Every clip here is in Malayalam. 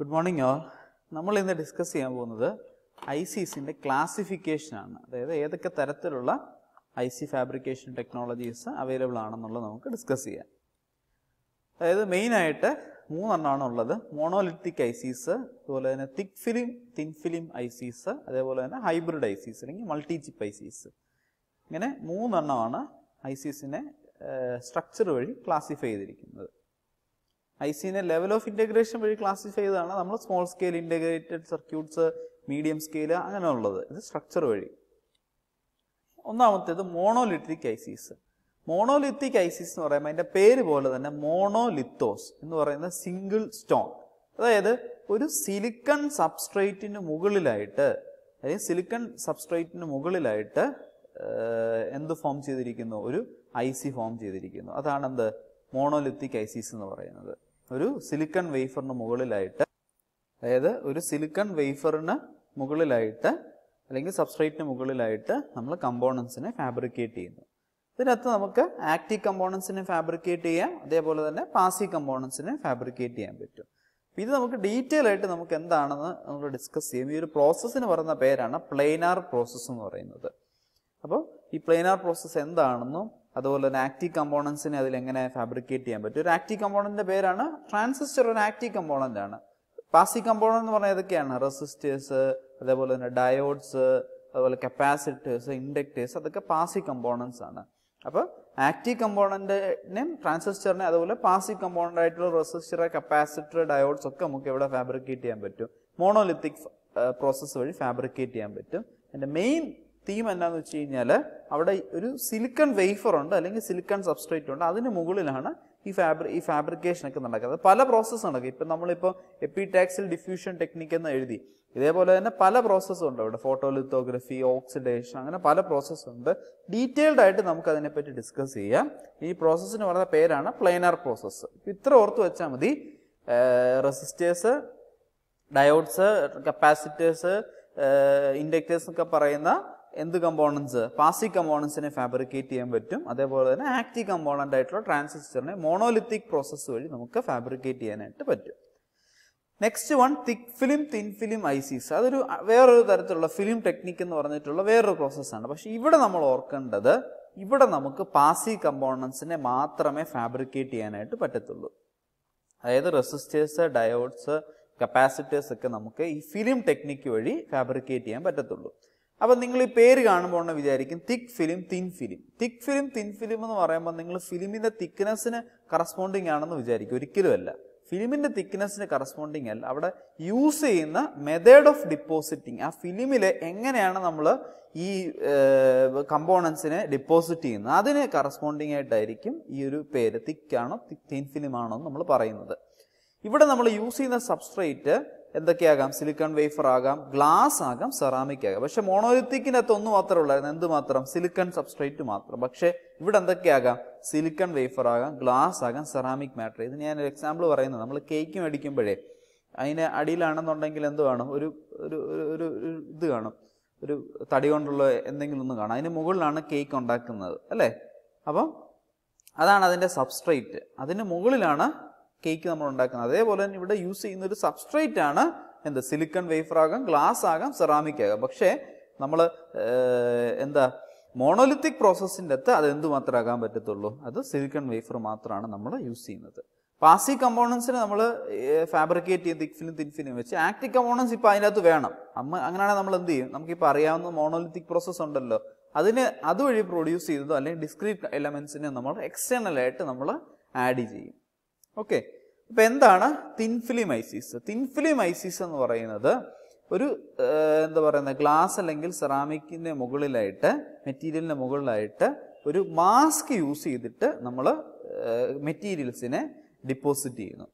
ഗുഡ് മോർണിംഗ് ഓൾ നമ്മൾ ഇന്ന് ഡിസ്കസ് ചെയ്യാൻ പോകുന്നത് ഐ സിസിൻ്റെ ക്ലാസിഫിക്കേഷനാണ് അതായത് ഏതൊക്കെ തരത്തിലുള്ള I C fabrication technologies available ആണെന്നുള്ളത് നമുക്ക് ഡിസ്കസ് ചെയ്യാം അതായത് മെയിനായിട്ട് മൂന്നെണ്ണമാണ് ഉള്ളത് മോണോലിത്തിക് ഐ സീസ് അതുപോലെ തന്നെ thick film thin film ICs അതേപോലെ തന്നെ ഹൈബ്രിഡ് ഐ സീസ് അല്ലെങ്കിൽ മൾട്ടി ചിപ്പ് ഐ സീസ് ഇങ്ങനെ മൂന്നെണ്ണമാണ് ഐ സീസിനെ സ്ട്രക്ചർ വഴി ക്ലാസിഫൈ ചെയ്തിരിക്കുന്നത് ഐ സിനെ ലെവൽ ഓഫ് ഇൻ്റഗ്രേഷൻ വഴി ക്ലാസിഫൈ ചെയ്തതാണ് നമ്മൾ small scale integrated circuits medium scale അങ്ങനെയുള്ളത് ഇത് സ്ട്രക്ചർ വഴി ഒന്നാമത്തേത് മോണോലിത്തിക് ഐസീസ് മോണോലിത്തിക് ഐസീസ് എന്ന് പറയുമ്പോൾ അതിൻ്റെ പേര് പോലെ തന്നെ മോണോലിത്തോസ് എന്ന് പറയുന്ന സിംഗിൾ സ്റ്റോൺ അതായത് ഒരു സിലിക്കൺ സബ്സ്ട്രേറ്റിന് മുകളിലായിട്ട് അതായത് സിലിക്കൺ സബ്സ്ട്രേറ്റിന് മുകളിലായിട്ട് എന്ത് ഫോം ചെയ്തിരിക്കുന്നു ഒരു ഐസി ഫോം ചെയ്തിരിക്കുന്നു അതാണ് എന്ത് മോണോലിത്തിക് ഐസീസ് എന്ന് പറയുന്നത് ഒരു സിലിക്കൺ വെയ്ഫറിന് മുകളിലായിട്ട് അതായത് ഒരു സിലിക്കൺ വെയ്ഫറിന് മുകളിലായിട്ട് അല്ലെങ്കിൽ സബ്സ്ട്രേറ്റിന് മുകളിലായിട്ട് നമ്മൾ കമ്പോണൻസിനെ ഫാബ്രിക്കേറ്റ് ചെയ്യുന്നു ഇതിനകത്ത് നമുക്ക് ആക്റ്റീവ് കമ്പോണൻസിനെ ഫാബ്രിക്കേറ്റ് ചെയ്യാം അതേപോലെ തന്നെ പാസീവ് കമ്പോണൻസിനെ ഫാബ്രിക്കേറ്റ് ചെയ്യാൻ പറ്റും ഇത് നമുക്ക് ഡീറ്റെയിൽ ആയിട്ട് നമുക്ക് എന്താണെന്ന് നമ്മൾ ഡിസ്കസ് ചെയ്യും ഈ ഒരു പ്രോസസ്സിന് പറയുന്ന പേരാണ് പ്ലെയിനാർ പ്രോസസ്സ് എന്ന് പറയുന്നത് അപ്പോൾ ഈ പ്ലെയിനാർ പ്രോസസ്സ് എന്താണെന്നും അതുപോലെ തന്നെ ആക്റ്റീവ് കമ്പോണൻസിനെ അതിൽ എങ്ങനെ ഫാബ്രിക്കേറ്റ് ചെയ്യാൻ പറ്റും ഒരു ആക്റ്റീവ് കമ്പോണൻറ്റിൻ്റെ പേരാണ് ട്രാൻസിസ്റ്റർ ഒരു ആക്റ്റീവ് കമ്പോണൻ്റ് ആണ് പാസീവ് കമ്പോണൻ്റ് എന്ന് പറഞ്ഞാൽ ഇതൊക്കെയാണ് റെസിസ്റ്റേഴ്സ് അതേപോലെ തന്നെ ഡയോഡ്സ് അതുപോലെ കപ്പാസിറ്റേഴ്സ് ഇൻഡക്റ്റേഴ്സ് അതൊക്കെ പാസീവ് കമ്പോണൻസ് ആണ് അപ്പോൾ ആക്റ്റീവ് കമ്പോണൻറ്റിനെയും ട്രാൻസിസ്റ്ററിനെ അതുപോലെ പാസീവ് കമ്പോണൻ്റ് ആയിട്ടുള്ള റെസിസ്റ്റർ കപ്പാസിറ്റർ ഡയോഡ്സ് ഒക്കെ നമുക്ക് ഇവിടെ ഫാബ്രിക്കേറ്റ് ചെയ്യാൻ പറ്റും മോണോലിത്തിക് പ്രോസസ്സ് വഴി ഫാബ്രിക്കേറ്റ് ചെയ്യാൻ പറ്റും അതിൻ്റെ മെയിൻ തീം എന്താന്ന് വെച്ച് കഴിഞ്ഞാൽ അവിടെ ഒരു സിലിക്കൺ വെയ്ഫർ ഉണ്ട് അല്ലെങ്കിൽ സിലിക്കൺ സബ്സ്ട്രേറ്റ് ഉണ്ട് അതിന് മുകളിലാണ് ഈ ഫാബ്രി ഈ ഫാബ്രിക്കേഷൻ ഒക്കെ നടക്കുന്നത് പല പ്രോസസ്സ് നടക്കും ഇപ്പം നമ്മളിപ്പോൾ എപ്പിടാക്സിൽ ഡിഫ്യൂഷൻ ടെക്നിക്ക് എന്ന് എഴുതി ഇതേപോലെ തന്നെ പല പ്രോസസ്സും ഉണ്ട് അവിടെ ഫോട്ടോലിത്തോഗ്രഫി ഓക്സിഡേഷൻ അങ്ങനെ പല പ്രോസസ്സും ഉണ്ട് ഡീറ്റെയിൽഡ് ആയിട്ട് നമുക്ക് അതിനെപ്പറ്റി ഡിസ്കസ് ചെയ്യാം ഈ പ്രോസസ്സിന് പറഞ്ഞ പേരാണ് പ്ലെയിനർ പ്രോസസ്സ് ഇത്ര ഓർത്ത് വെച്ചാൽ മതി റെസിസ്റ്റേഴ്സ് ഡയോഡ്സ് കപ്പാസിറ്റേഴ്സ് ഇൻഡക്ടേഴ്സ് ഒക്കെ പറയുന്ന എന്ത് കമ്പോണൻസ് പാസി കമ്പോണൻസിനെ ഫാബ്രിക്കേറ്റ് ചെയ്യാൻ പറ്റും അതേപോലെ തന്നെ ആക്റ്റീവ് കമ്പോണൻ്റ് ആയിട്ടുള്ള ട്രാൻസിസ്റ്ററിനെ മോണോലിത്തിക് പ്രോസസ്സ് വഴി നമുക്ക് ഫാബ്രിക്കേറ്റ് ചെയ്യാനായിട്ട് പറ്റും next one thick film thin film ICs അതൊരു വേറൊരു തരത്തിലുള്ള ഫിലിം ടെക്നിക്ക് എന്ന് പറഞ്ഞിട്ടുള്ള വേറൊരു പ്രോസസ്സാണ് പക്ഷേ ഇവിടെ നമ്മൾ ഓർക്കേണ്ടത് ഇവിടെ നമുക്ക് പാസി കമ്പോണൻസിനെ മാത്രമേ ഫാബ്രിക്കേറ്റ് ചെയ്യാനായിട്ട് പറ്റത്തുള്ളൂ അതായത് റെസിസ്റ്റേഴ്സ് ഡയോഡ്സ് കപ്പാസിറ്റേഴ്സ് ഒക്കെ നമുക്ക് ഈ ഫിലിം ടെക്നിക്ക് വഴി ഫാബ്രിക്കേറ്റ് ചെയ്യാൻ പറ്റത്തുള്ളൂ അപ്പോൾ നിങ്ങൾ ഈ പേര് കാണുമ്പോൾ ഉണ്ടെന്ന് വിചാരിക്കും thick film thin film thick film thin film എന്ന് പറയുമ്പോൾ നിങ്ങൾ ഫിലിമിൻ്റെ തിക്നെസ്സിന് കറസ്പോണ്ടിങ് ആണെന്ന് വിചാരിക്കും ഒരിക്കലുമല്ല ഫിലിമിൻ്റെ തിക്നെസ്സിന് കറസ്പോണ്ടിങ് അല്ല അവിടെ യൂസ് ചെയ്യുന്ന മെത്തേഡ് ഓഫ് ഡിപ്പോസിറ്റിങ് ആ ഫിലിമിലെ എങ്ങനെയാണ് നമ്മൾ ഈ കമ്പോണൻസിനെ ഡിപ്പോസിറ്റ് ചെയ്യുന്നത് അതിന് കറസ്പോണ്ടിങ് ആയിട്ടായിരിക്കും ഈ ഒരു പേര് തിക്കാണോ തിൻ ആണോ എന്ന് നമ്മൾ പറയുന്നത് ഇവിടെ നമ്മൾ യൂസ് ചെയ്യുന്ന സബ്സ്ട്രേറ്റ് എന്തൊക്കെയാകാം സിലിക്കൺ വേഫർ ആകാം ഗ്ലാസ് ആകാം സെറാമിക് ആകാം പക്ഷെ മോണോലിത്തിക്കിനകത്ത് ഒന്ന് മാത്രമേ ഉള്ളായിരുന്നു എന്ത് മാത്രം സിലിക്കൺ സബ്സ്ട്രേറ്റ് മാത്രം പക്ഷേ ഇവിടെ എന്തൊക്കെയാകാം സിലിക്കൺ വേഫർ ആകാം ഗ്ലാസ് ആകാം സെറാമിക് മാറ്റർ ഇത് ഞാൻ ഒരു എക്സാമ്പിൾ പറയുന്നത് നമ്മൾ കേക്ക് മേടിക്കുമ്പോഴേ അതിന് അടിയിലാണെന്നുണ്ടെങ്കിൽ എന്ത് കാണും ഒരു ഒരു ഒരു ഇത് കാണും ഒരു തടി കൊണ്ടുള്ള എന്തെങ്കിലും ഒന്ന് കാണാം അതിന് മുകളിലാണ് കേക്ക് ഉണ്ടാക്കുന്നത് അല്ലേ അപ്പം അതാണ് അതിൻ്റെ സബ്സ്ട്രേറ്റ് അതിന് മുകളിലാണ് കേക്ക് നമ്മൾ ഉണ്ടാക്കുന്നത് അതേപോലെ തന്നെ ഇവിടെ യൂസ് ചെയ്യുന്ന ഒരു സബ്സ്ട്രേറ്റ് ആണ് എന്താ സിലിക്കൺ വേഫർ ആകാം ഗ്ലാസ് ആകാം സെറാമിക് ആകാം പക്ഷേ നമ്മൾ എന്താ മോണോലിത്തിക് പ്രോസസ്സിൻ്റെ അകത്ത് അത് എന്ത് മാത്രമേ ആകാൻ പറ്റത്തുള്ളൂ അത് സിലിക്കൺ വേഫർ മാത്രമാണ് നമ്മൾ യൂസ് ചെയ്യുന്നത് പാസി കമ്പോണൻസിനെ നമ്മൾ ഫാബ്രിക്കേറ്റ് ചെയ്ത് തിക്ഫിലും തിൻഫിലും വെച്ച് ആക്റ്റിക് കമ്പോണൻസ് ഇപ്പോൾ അതിനകത്ത് വേണം അമ്മ അങ്ങനെയാണെങ്കിൽ നമ്മൾ എന്ത് ചെയ്യും നമുക്കിപ്പോൾ അറിയാവുന്ന മോണോലിത്തിക് പ്രോസസ്സ് ഉണ്ടല്ലോ അതിന് അതുവഴി പ്രൊഡ്യൂസ് ചെയ്തതോ അല്ലെങ്കിൽ ഡിസ്ക്രീറ്റ് എലമെൻസിനെ നമ്മൾ എക്സ്റ്റേണലായിട്ട് നമ്മൾ ആഡ് ചെയ്യും ഓക്കെ അപ്പോൾ എന്താണ് തിൻഫിലിമൈസിസ് തിൻഫിലിമൈസിസ് എന്ന് പറയുന്നത് ഒരു എന്താ പറയുന്നത് ഗ്ലാസ് അല്ലെങ്കിൽ സെറാമിക്കിൻ്റെ മുകളിലായിട്ട് മെറ്റീരിയലിൻ്റെ മുകളിലായിട്ട് ഒരു മാസ്ക് യൂസ് ചെയ്തിട്ട് നമ്മൾ മെറ്റീരിയൽസിനെ ഡിപ്പോസിറ്റ് ചെയ്യുന്നു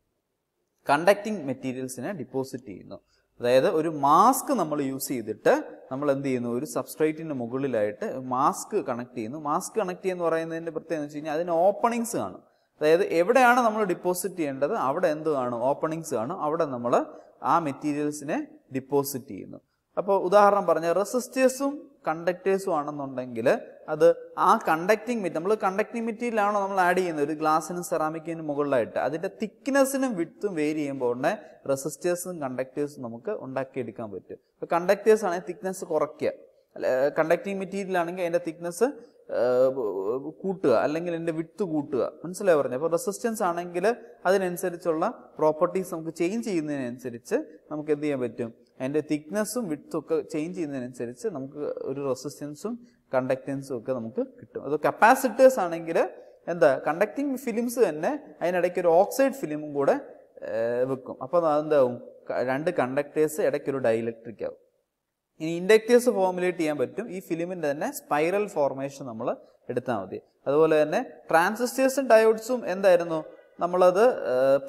കണ്ടക്റ്റിംഗ് മെറ്റീരിയൽസിനെ ഡിപ്പോസിറ്റ് ചെയ്യുന്നു അതായത് ഒരു മാസ്ക് നമ്മൾ യൂസ് ചെയ്തിട്ട് നമ്മൾ എന്ത് ചെയ്യുന്നു ഒരു സബ്സ്ട്രേറ്റിൻ്റെ മുകളിലായിട്ട് മാസ്ക് കണക്ട് ചെയ്യുന്നു മാസ്ക് കണക്ട് ചെയ്യുന്നു പറയുന്നതിൻ്റെ പ്രത്യേകത എന്ന് വെച്ച് കഴിഞ്ഞാൽ അതിന് ഓപ്പണിങ്സ് കാണും അതായത് എവിടെയാണ് നമ്മൾ ഡിപ്പോസിറ്റ് ചെയ്യേണ്ടത് അവിടെ എന്ത് കാണും ഓപ്പണിങ്സ് കാണും അവിടെ നമ്മൾ ആ മെറ്റീരിയൽസിനെ ഡിപ്പോസിറ്റ് ചെയ്യുന്നു അപ്പോൾ ഉദാഹരണം പറഞ്ഞ റെസിസ്റ്റേഴ്സും കണ്ടക്ടേഴ്സും ആണെന്നുണ്ടെങ്കിൽ അത് ആ കണ്ടക്റ്റിംഗ് നമ്മൾ കണ്ടക്റ്റിംഗ് മെറ്റീരിയലാണോ നമ്മൾ ആഡ് ചെയ്യുന്നത് ഒരു ഗ്ലാസ്സിനും സെറാമിക്കിനും മുകളിലായിട്ട് അതിൻ്റെ തിക്നെസ്സിനും വിഡ്ത്തും വേരി ചെയ്യുമ്പോൾ ഉടനെ റെസിസ്റ്റേഴ്സും കണ്ടക്ടേഴ്സും നമുക്ക് ഉണ്ടാക്കിയെടുക്കാൻ പറ്റും ഇപ്പോൾ കണ്ടക്ടേഴ്സ് ആണെങ്കിൽ തിക്നെസ് കുറയ്ക്കുക കണ്ടക്റ്റിംഗ് മെറ്റീരിയൽ ആണെങ്കിൽ അതിൻ്റെ തിക്നെസ് കൂട്ടുക അല്ലെങ്കിൽ എൻ്റെ വിത്ത് കൂട്ടുക മനസ്സിലായി പറഞ്ഞു അപ്പോൾ റെസിസ്റ്റൻസ് ആണെങ്കിൽ അതിനനുസരിച്ചുള്ള പ്രോപ്പർട്ടീസ് നമുക്ക് ചേഞ്ച് ചെയ്യുന്നതിനനുസരിച്ച് നമുക്ക് എന്ത് ചെയ്യാൻ പറ്റും അതിൻ്റെ തിക്നെസ്സും വിത്തും ഒക്കെ ചേഞ്ച് ചെയ്യുന്നതിനനുസരിച്ച് നമുക്ക് ഒരു റെസിസ്റ്റൻസും കണ്ടക്റ്റൻസും ഒക്കെ നമുക്ക് കിട്ടും അത് കപ്പാസിറ്റേഴ്സ് ആണെങ്കിൽ എന്താ കണ്ടക്റ്റിംഗ് ഫിലിംസ് തന്നെ അതിനിടയ്ക്ക് ഒരു ഓക്സൈഡ് ഫിലിമും കൂടെ വെക്കും അപ്പോൾ അതെന്താവും രണ്ട് കണ്ടക്ടേഴ്സ് ഇടയ്ക്കൊരു ഡയലക്ട്രിക് ആവും ഇനി ഇൻഡക്റ്റീവ്സ് ഫോമുലേറ്റ് ചെയ്യാൻ പറ്റും ഈ ഫിലിമിൻ്റെ തന്നെ സ്പൈറൽ ഫോർമേഷൻ നമ്മൾ എടുത്താൽ മതി അതുപോലെ തന്നെ ട്രാൻസിസ്റ്റേഴ്സും ഡയോഡ്സും എന്തായിരുന്നു നമ്മളത്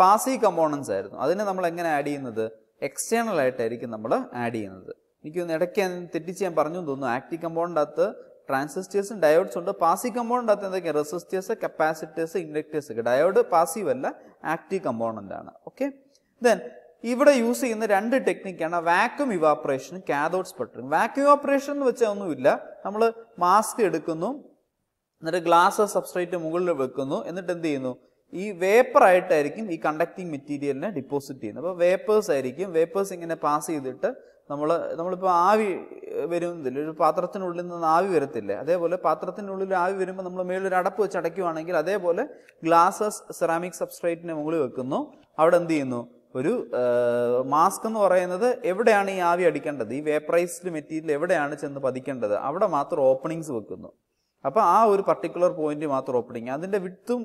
പാസീവ് കമ്പോണൻസ് ആയിരുന്നു അതിനെ നമ്മൾ എങ്ങനെ ആഡ് ചെയ്യുന്നത് എക്സ്റ്റേണൽ ആയിട്ടായിരിക്കും നമ്മൾ ആഡ് ചെയ്യുന്നത് എനിക്ക് ഒന്ന് ഇടയ്ക്ക് തെറ്റിച്ച് ഞാൻ പറഞ്ഞു തോന്നുന്നു ആക്റ്റീവ് കമ്പോണൻ്റ് അകത്ത് ട്രാൻസിസ്റ്റേഴ്സും ഡയോഡ്സ് ഉണ്ട് പാസീവ് കമ്പോണൻ്റ് അകത്ത് എന്തൊക്കെയാണ് resistors capacitors inductors diode passive അല്ല ആക്റ്റീവ് കമ്പോണൻ്റ് ആണ് ഓക്കെ ദെൻ ഇവിടെ യൂസ് ചെയ്യുന്ന രണ്ട് ടെക്നിക്കാണ് വാക്യൂം ഇവാപ്രേഷനും കാഥോഡ് സ്പട്ടറിങ് വാക്യൂം ഓപ്പറേഷൻ എന്ന് വെച്ചാൽ ഒന്നുമില്ല നമ്മൾ മാസ്ക് എടുക്കുന്നു എന്നിട്ട് ഗ്ലാസ് സബ്സ്ട്രേറ്റ് മുകളിൽ വെക്കുന്നു എന്നിട്ട് എന്ത് ചെയ്യുന്നു ഈ വേപ്പർ ആയിട്ടായിരിക്കും ഈ കണ്ടക്ടിങ് മെറ്റീരിയലിനെ ഡിപ്പോസിറ്റ് ചെയ്യുന്നത് അപ്പോൾ വേപ്പേഴ്സ് ആയിരിക്കും വേപ്പേഴ്സ് ഇങ്ങനെ പാസ് ചെയ്തിട്ട് നമ്മൾ നമ്മളിപ്പോൾ ആവി വരുന്നില്ല ഒരു പാത്രത്തിനുള്ളിൽ നിന്ന് ആവി വരത്തില്ല അതേപോലെ പാത്രത്തിനുള്ളിൽ ആവി വരുമ്പോൾ നമ്മൾ മേളിൽ ഒരു അടപ്പ് വെച്ച് അടയ്ക്കുവാണെങ്കിൽ അതേപോലെ ഗ്ലാസസ് സെറാമിക് സബ്സ്ട്രേറ്റിന് മുകളിൽ വെക്കുന്നു അവിടെ എന്ത് ചെയ്യുന്നു ഒരു മാസ്ക് എന്ന് പറയുന്നത് എവിടെയാണ് ഈ ആവി അടിക്കേണ്ടത് ഈ വേപ്പറൈസ്ഡ് മെറ്റീരിയൽ എവിടെയാണ് ചെന്ന് പതിക്കേണ്ടത് അവിടെ മാത്രം ഓപ്പണിങ്സ് വെക്കുന്നു അപ്പോൾ ആ ഒരു പർട്ടിക്കുലർ പോയിന്റ് മാത്രം ഓപ്പണിങ് അതിൻ്റെ വിത്തും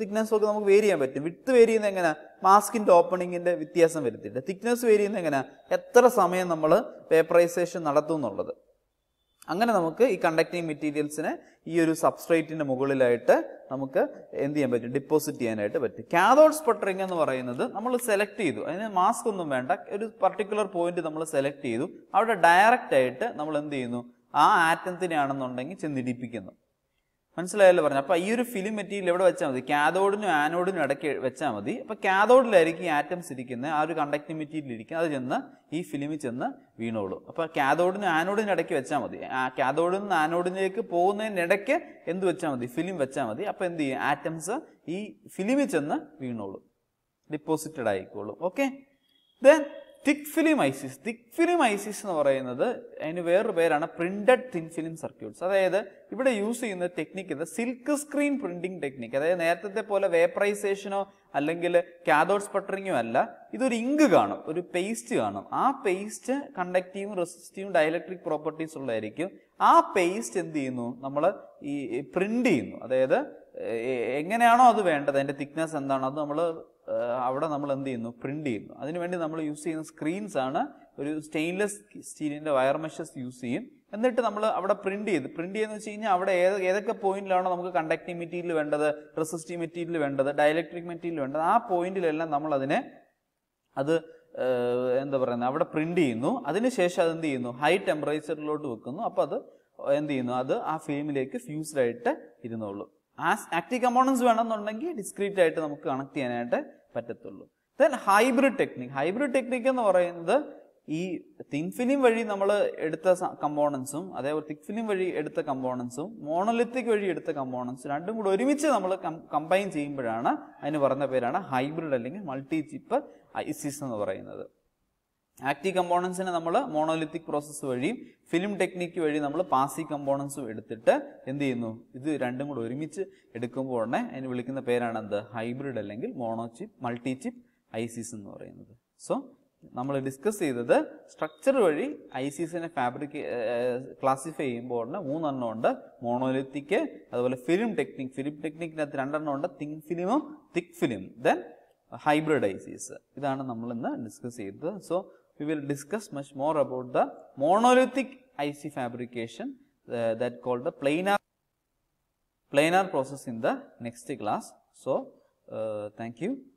തിക്നെസ്സും ഒക്കെ നമുക്ക് വേരി ചെയ്യാൻ പറ്റും വിത്ത് വേരി ചെയ്യുന്നത് എങ്ങനെ മാസ്കിൻ്റെ ഓപ്പണിങ്ങിൻ്റെ വ്യത്യാസം വരുത്തിയിട്ട് തിക്നെസ് വേരി ചെയ്യുന്നത് എങ്ങനെ എത്ര സമയം നമ്മൾ പേപ്പറൈസേഷൻ നടത്തും എന്നുള്ളത് അങ്ങനെ നമുക്ക് ഈ കണ്ടക്ടിങ് മെറ്റീരിയൽസിനെ ഈ ഒരു സബ്സ്ട്രേറ്റിന് മുകളിലായിട്ട് നമുക്ക് എന്ത് ചെയ്യാൻ പറ്റും ഡിപ്പോസിറ്റ് ചെയ്യാനായിട്ട് പറ്റും കാഥോഡ് സ്പട്ടറിംഗ് എന്ന് പറയുന്നത് നമ്മൾ സെലക്ട് ചെയ്തു അതിന് മാസ്ക് ഒന്നും വേണ്ട ഒരു പർട്ടിക്കുലർ പോയിന്റ് നമ്മൾ സെലക്ട് ചെയ്തു അവിടെ ഡയറക്റ്റ് ആയിട്ട് നമ്മൾ എന്ത് ചെയ്യുന്നു ആ ആറ്റത്തിനാണെന്നുണ്ടെങ്കിൽ ചെന്നിടിപ്പിക്കുന്നു മനസ്സിലായല്ലോ പറഞ്ഞു അപ്പോൾ ഈ ഒരു ഫിലിം മെറ്റീരിയൽ എവിടെ വെച്ചാൽ മതി കാതോഡിനും ആനോഡിനും ഇടയ്ക്ക് വെച്ചാൽ മതി അപ്പോൾ കാതോഡിലായിരിക്കും ഈ ആറ്റംസ് ഇരിക്കുന്നത് ആ ഒരു കണ്ടക്ടിങ് മെറ്റീരിയൽ ഇരിക്കും അത് ചെന്ന് ഈ ഫിലിമിൽ ചെന്ന് വീണോളും അപ്പോൾ കാതോഡിനും ആനോഡിനും ഇടയ്ക്ക് വെച്ചാൽ മതി കാതോഡിൽ നിന്ന് ആനോഡിലേക്ക് പോകുന്നതിനിടയ്ക്ക് എന്ത് വെച്ചാൽ മതി ഫിലിം വെച്ചാൽ മതി അപ്പോൾ എന്ത് ചെയ്യും ആറ്റംസ് ഈ ഫിലിമിൽ ചെന്ന് വീണോളും ഡിപ്പോസിറ്റഡ് ആയിക്കോളും okay then thick film ICs thick film ICs എന്ന് പറയുന്നത് അതിന് വേറൊരു പേരാണ് പ്രിന്റഡ് തിൻ ഫിലിം സർക്യൂട്ട്സ് അതായത് ഇവിടെ യൂസ് ചെയ്യുന്ന ടെക്നിക്ക് ഇത് സിൽക്ക് സ്ക്രീൻ പ്രിന്റിംഗ് ടെക്നിക്ക് അതായത് നേരത്തെ പോലെ വേപ്പറൈസേഷനോ അല്ലെങ്കിൽ കാതോഡ് സ്പട്ടറിങ്ങോ അല്ല ഇതൊരു ഇങ്ക് കാണും ഒരു പേസ്റ്റ് കാണും ആ പേസ്റ്റ് കണ്ടക്റ്റീവും റെസിസ്റ്റീവും ഡയലക്ട്രിക് പ്രോപ്പർട്ടീസ് ഉള്ളതായിരിക്കും ആ പേസ്റ്റ് എന്ത് ചെയ്യുന്നു നമ്മൾ ഈ പ്രിന്റ് ചെയ്യുന്നു അതായത് എങ്ങനെയാണോ അത് വേണ്ടത് അതിൻ്റെ തിക്നെസ് എന്താണോ അത് നമ്മൾ അവിടെ നമ്മൾ എന്ത് ചെയ്യുന്നു പ്രിന്റ് ചെയ്യുന്നു അതിനുവേണ്ടി നമ്മൾ യൂസ് ചെയ്യുന്ന സ്ക്രീൻസ് ആണ് ഒരു സ്റ്റെയിൻലെസ് സ്റ്റീലിൻ്റെ വയർ മെഷസ് യൂസ് ചെയ്യും എന്നിട്ട് നമ്മൾ അവിടെ പ്രിന്റ് ചെയ്ത് പ്രിന്റ് ചെയ്യുന്ന വെച്ച് കഴിഞ്ഞാൽ അവിടെ ഏത് ഏതൊക്കെ പോയിന്റിലാണോ നമുക്ക് കണ്ടക്റ്റിംഗ് മെറ്റീരിയൽ വേണ്ടത് റെസിസ്റ്റീവ് മെറ്റീരിയൽ വേണ്ടത് ഡയലക്ട്രിക് മെറ്റീരിയൽ വേണ്ടത് ആ പോയിന്റിലെല്ലാം നമ്മൾ അതിനെ അത് എന്താ പറയുന്നത് അവിടെ പ്രിന്റ് ചെയ്യുന്നു അതിനുശേഷം അത് എന്ത് ചെയ്യുന്നു ഹൈ ടെമ്പറേച്ചറിലോട്ട് വെക്കുന്നു അപ്പോൾ അത് എന്ത് ചെയ്യുന്നു അത് ആ ഫ്ലെയിമിലേക്ക് ഫ്യൂസ്ഡ് ആയിട്ട് ഇരുന്നുള്ളൂ ആ ആക്റ്റീവ് കമ്പോണൻസ് വേണമെന്നുണ്ടെങ്കിൽ ഡിസ്ക്രീറ്റ് ആയിട്ട് നമുക്ക് കണക്ട് ചെയ്യാനായിട്ട് പറ്റത്തുള്ളൂ then hybrid technique hybrid technique എന്ന് പറയുന്നത് ഈ തിൻ ഫിലിം വഴി നമ്മൾ എടുത്ത കമ്പോണൻസും അതേപോലെ തിക് ഫിലിം വഴി എടുത്ത കമ്പോണൻസും മോണോലിത്തിക് വഴി എടുത്ത കമ്പോണൻസും രണ്ടും കൂടി ഒരുമിച്ച് നമ്മൾ കമ്പൈൻ ചെയ്യുമ്പോഴാണ് അതിന് പറഞ്ഞ പേരാണ് ഹൈബ്രിഡ് അല്ലെങ്കിൽ മൾട്ടി ചിപ്പ് ഐസിസ് എന്ന് പറയുന്നത് ആക്റ്റീവ് കമ്പോണൻസിനെ നമ്മൾ മോണോലിത്തിക് പ്രോസസ്സ് വഴിയും ഫിലിം ടെക്നിക്ക് വഴി നമ്മൾ പാസി കമ്പോണൻസും എടുത്തിട്ട് എന്ത് ചെയ്യുന്നു ഇത് രണ്ടും കൂടെ ഒരുമിച്ച് എടുക്കുമ്പോൾ ഉടനെ അതിന് വിളിക്കുന്ന പേരാണ് എന്ത് ഹൈബ്രിഡ് അല്ലെങ്കിൽ mono chip multi chip ICs എന്ന് പറയുന്നത് സോ നമ്മൾ ഡിസ്കസ് ചെയ്തത് സ്ട്രക്ചർ വഴി സിസിനെ ഫാബ്രിക് ക്ലാസിഫൈ ചെയ്യുമ്പോൾ ഉടനെ മൂന്നെണ്ണം ഉണ്ട് മോണോലിത്തിക്ക് അതുപോലെ ഫിലിം ടെക്നിക് ഫിലിം ടെക്നിക്കിനകത്ത് രണ്ടെണ്ണം ഉണ്ട് തിങ് ഫിലിമും thick film then hybrid ICs ഇതാണ് നമ്മൾ ഇന്ന് ഡിസ്കസ് ചെയ്തത് so we will discuss much more about the monolithic IC fabrication uh, that called the planar planar process in the next class. So, uh, thank you.